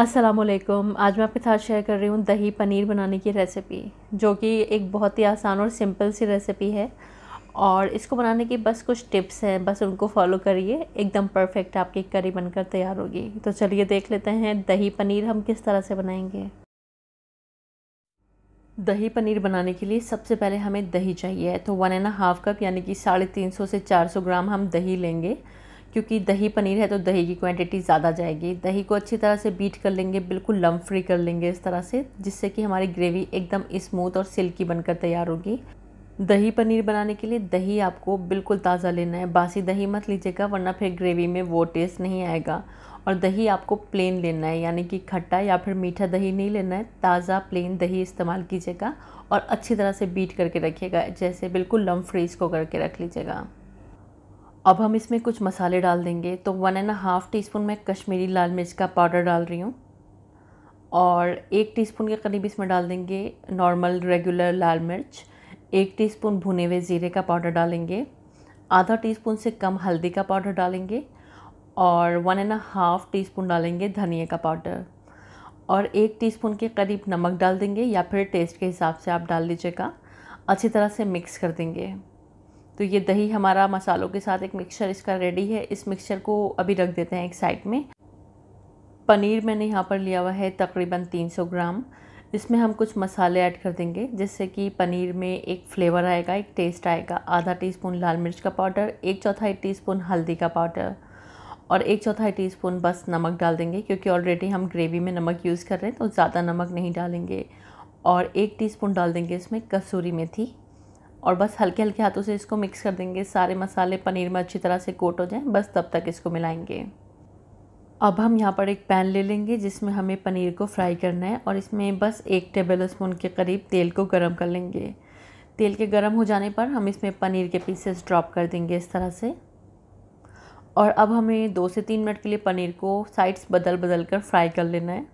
असलकुम आज मैं आपके साथ शेयर कर रही हूँ दही पनीर बनाने की रेसिपी जो कि एक बहुत ही आसान और सिंपल सी रेसिपी है और इसको बनाने की बस कुछ टिप्स हैं बस उनको फॉलो करिए एकदम परफेक्ट आपकी करी बनकर तैयार होगी तो चलिए देख लेते हैं दही पनीर हम किस तरह से बनाएंगे दही पनीर बनाने के लिए सबसे पहले हमें दही चाहिए तो वन एंड हाफ़ कप यानी कि साढ़े तीन सौ से चार सौ ग्राम हम दही लेंगे क्योंकि दही पनीर है तो दही की क्वांटिटी ज़्यादा जाएगी दही को अच्छी तरह से बीट कर लेंगे बिल्कुल लम फ्री कर लेंगे इस तरह से जिससे कि हमारी ग्रेवी एकदम स्मूथ और सिल्की बनकर तैयार होगी दही पनीर बनाने के लिए दही आपको बिल्कुल ताज़ा लेना है बासी दही मत लीजिएगा वरना फिर ग्रेवी में वो टेस्ट नहीं आएगा और दही आपको प्लेन लेना है यानी कि खट्टा या फिर मीठा दही नहीं लेना है ताज़ा प्लेन दही इस्तेमाल कीजिएगा और अच्छी तरह से बीट करके रखिएगा जैसे बिल्कुल लम फ्रीज को करके रख लीजिएगा अब हम इसमें कुछ मसाले डाल देंगे तो one and half teaspoon मैं कश्मीरी लाल मिर्च का पाउडर डाल रही हूँ और एक टीस्पून के करीब इसमें डाल देंगे नॉर्मल रेगुलर लाल मिर्च एक टीस्पून भुने हुए ज़ीरे का पाउडर डालेंगे आधा टीस्पून से कम हल्दी का पाउडर डालेंगे और one and half teaspoon डालेंगे धनिया का पाउडर और एक टीस्पून के करीब नमक डाल देंगे या फिर टेस्ट के हिसाब से आप डाल लीजिएगा अच्छी तरह से मिक्स कर देंगे तो ये दही हमारा मसालों के साथ एक मिक्सचर इसका रेडी है इस मिक्सचर को अभी रख देते हैं एक साइड में पनीर मैंने यहाँ पर लिया हुआ है तकरीबन 300 ग्राम इसमें हम कुछ मसाले ऐड कर देंगे जिससे कि पनीर में एक फ्लेवर आएगा एक टेस्ट आएगा आधा टी लाल मिर्च का पाउडर एक चौथाई टी हल्दी का पाउडर और एक चौथाई टीस्पून बस नमक डाल देंगे क्योंकि ऑलरेडी हम ग्रेवी में नमक यूज़ कर रहे हैं तो ज़्यादा नमक नहीं डालेंगे और एक टीस्पून डाल देंगे इसमें कसूरी मेथी और बस हल्के हल्के हाथों से इसको मिक्स कर देंगे सारे मसाले पनीर में अच्छी तरह से कोट हो जाएं बस तब तक इसको मिलाएंगे अब हम यहाँ पर एक पैन ले लेंगे जिसमें हमें पनीर को फ्राई करना है और इसमें बस एक टेबल स्पून के करीब तेल को गर्म कर लेंगे तेल के गर्म हो जाने पर हम इसमें पनीर के पीसेस ड्रॉप कर देंगे इस तरह से और अब हमें दो से तीन मिनट के लिए पनीर को साइड्स बदल बदल कर फ्राई कर लेना है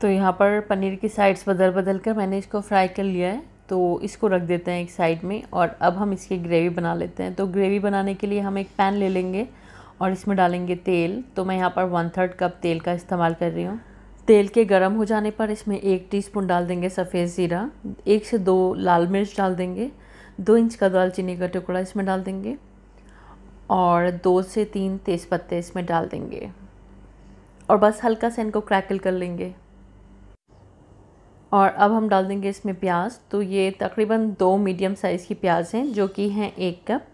तो यहाँ पर पनीर की साइड्स बदल बदल कर मैंने इसको फ्राई कर लिया है तो इसको रख देते हैं एक साइड में और अब हम इसकी ग्रेवी बना लेते हैं तो ग्रेवी बनाने के लिए हम एक पैन ले लेंगे और इसमें डालेंगे तेल तो मैं यहाँ पर वन थर्ड कप तेल का इस्तेमाल कर रही हूँ तेल के गर्म हो जाने पर इसमें एक टीस्पून डाल देंगे सफ़ेद ज़ीरा एक से दो लाल मिर्च डाल देंगे दो इंच का दालचीनी का टुकड़ा इसमें डाल देंगे और दो से तीन तेज़पत्ते इसमें डाल देंगे और बस हल्का सा इनको क्रैकल कर लेंगे और अब हम डाल देंगे इसमें प्याज तो ये तकरीबन दो मीडियम साइज़ की प्याज हैं जो कि हैं एक कप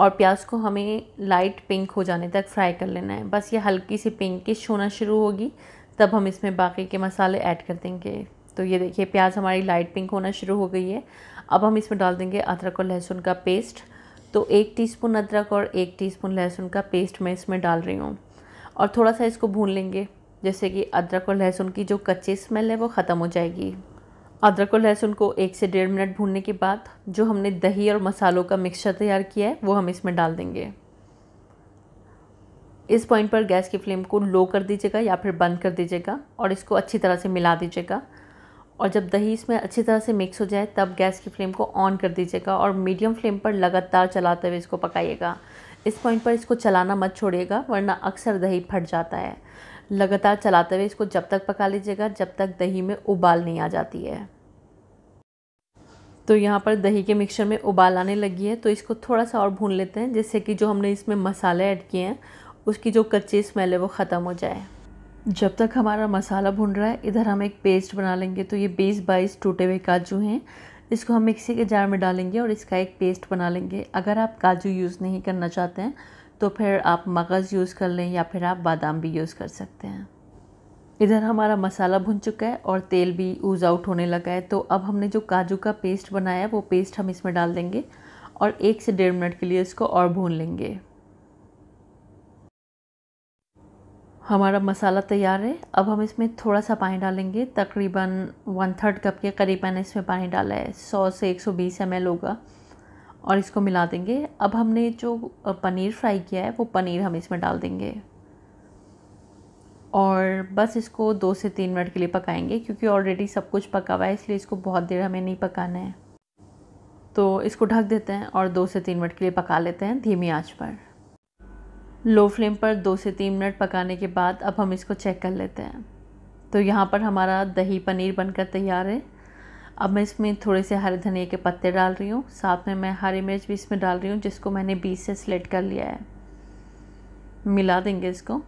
और प्याज को हमें लाइट पिंक हो जाने तक फ्राई कर लेना है बस ये हल्की सी पिंकिश होना शुरू होगी तब हम इसमें बाकी के मसाले ऐड कर देंगे तो ये देखिए प्याज हमारी लाइट पिंक होना शुरू हो गई है अब हम इसमें डाल देंगे अदरक और लहसुन का पेस्ट तो एक टीस्पून अदरक और एक टीस्पून लहसुन का पेस्ट मैं इसमें डाल रही हूँ और थोड़ा सा इसको भून लेंगे जैसे कि अदरक और लहसुन की जो कच्ची स्मेल है वो ख़त्म हो जाएगी अदरक और लहसुन को एक से डेढ़ मिनट भूनने के बाद जो हमने दही और मसालों का मिक्सचर तैयार किया है वो हम इसमें डाल देंगे इस पॉइंट पर गैस की फ्लेम को लो कर दीजिएगा या फिर बंद कर दीजिएगा और इसको अच्छी तरह से मिला दीजिएगा और जब दही इसमें अच्छी तरह से मिक्स हो जाए तब गैस की फ्लेम को ऑन कर दीजिएगा और मीडियम फ्लेम पर लगातार चलाते हुए इसको पकाइएगा इस पॉइंट पर इसको चलाना मत छोड़िएगा वरना अक्सर दही फट जाता है लगातार चलाते हुए इसको जब तक पका लीजिएगा जब तक दही में उबाल नहीं आ जाती है तो यहाँ पर दही के मिक्सचर में उबाल आने लगी है तो इसको थोड़ा सा और भून लेते हैं जिससे कि जो हमने इसमें मसाले ऐड किए हैं उसकी जो कच्ची स्मेल है वो ख़त्म हो जाए जब तक हमारा मसाला भून रहा है इधर हम एक पेस्ट बना लेंगे तो ये बीस बाईस टूटे हुए काजू हैं इसको हम मिक्सी के जार में डालेंगे और इसका एक पेस्ट बना लेंगे अगर आप काजू यूज़ नहीं करना चाहते हैं तो फिर आप मगज़ यूज़ कर लें या फिर आप बादाम भी यूज़ कर सकते हैं इधर हमारा मसाला भुन चुका है और तेल भी ऊज आउट होने लगा है तो अब हमने जो काजू का पेस्ट बनाया है वो पेस्ट हम इसमें डाल देंगे और एक से डेढ़ मिनट के लिए इसको और भून लेंगे हमारा मसाला तैयार है अब हम इसमें थोड़ा सा पानी डालेंगे तकरीबन वन थर्ड कप के करीब मैंने इसमें पानी डाला है सौ से एक सौ बीस एम एल होगा और इसको मिला देंगे अब हमने जो पनीर फ्राई किया है वो पनीर हम इसमें डाल देंगे और बस इसको दो से तीन मिनट के लिए पकाएंगे क्योंकि ऑलरेडी सब कुछ पका हुआ है इसलिए इसको बहुत देर हमें नहीं पकाना है तो इसको ढक देते हैं और दो से तीन मिनट के लिए पका लेते हैं धीमी आंच पर लो फ्लेम पर दो से तीन मिनट पकाने के बाद अब हम इसको चेक कर लेते हैं तो यहाँ पर हमारा दही पनीर बनकर तैयार है अब मैं इसमें थोड़े से हरे धनिया के पत्ते डाल रही हूँ साथ में मैं हरी मिर्च भी इसमें डाल रही हूँ जिसको मैंने बीच से स्लेट कर लिया है मिला देंगे इसको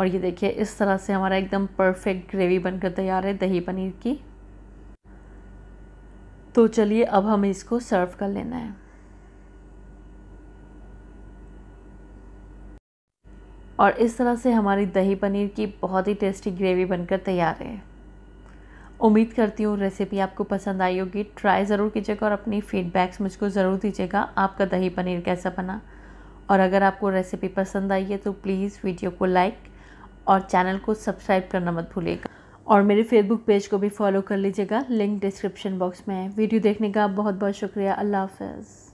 और ये देखिए इस तरह से हमारा एकदम परफेक्ट ग्रेवी बनकर तैयार है दही पनीर की तो चलिए अब हमें इसको सर्व कर लेना है और इस तरह से हमारी दही पनीर की बहुत ही टेस्टी ग्रेवी बनकर तैयार है उम्मीद करती हूँ रेसिपी आपको पसंद आई होगी ट्राई ज़रूर कीजिएगा और अपनी फ़ीडबैक्स मुझको ज़रूर दीजिएगा आपका दही पनीर कैसा बना और अगर आपको रेसिपी पसंद आई है तो प्लीज़ वीडियो को लाइक और चैनल को सब्सक्राइब करना मत भूलिएगा और मेरे फेसबुक पेज को भी फॉलो कर लीजिएगा लिंक डिस्क्रिप्शन बॉक्स में है वीडियो देखने का बहुत बहुत शुक्रिया अल्लाह हाफ